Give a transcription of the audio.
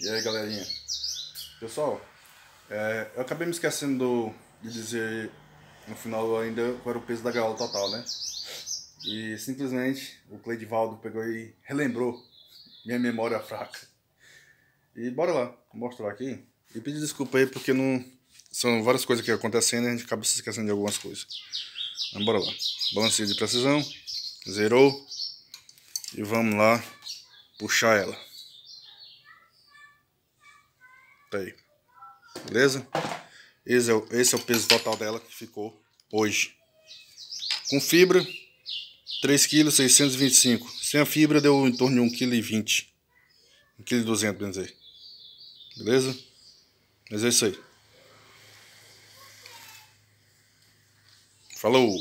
E aí galerinha, pessoal, é, eu acabei me esquecendo de dizer no final ainda qual era o peso da gaiola total, né? E simplesmente o Cleidivaldo pegou e relembrou minha memória fraca. E bora lá, vou mostrar aqui. E pedir desculpa aí porque não. São várias coisas que acontecendo e a gente acaba se esquecendo de algumas coisas. Mas bora lá. Balance de precisão. Zerou. E vamos lá puxar ela. Tá aí. Beleza? Esse é, o, esse é o peso total dela que ficou hoje. Com fibra, 3,625 kg. Sem a fibra deu em torno de 1,20 kg. 1,2 kg, dizer. Beleza? Mas é isso aí. Falou!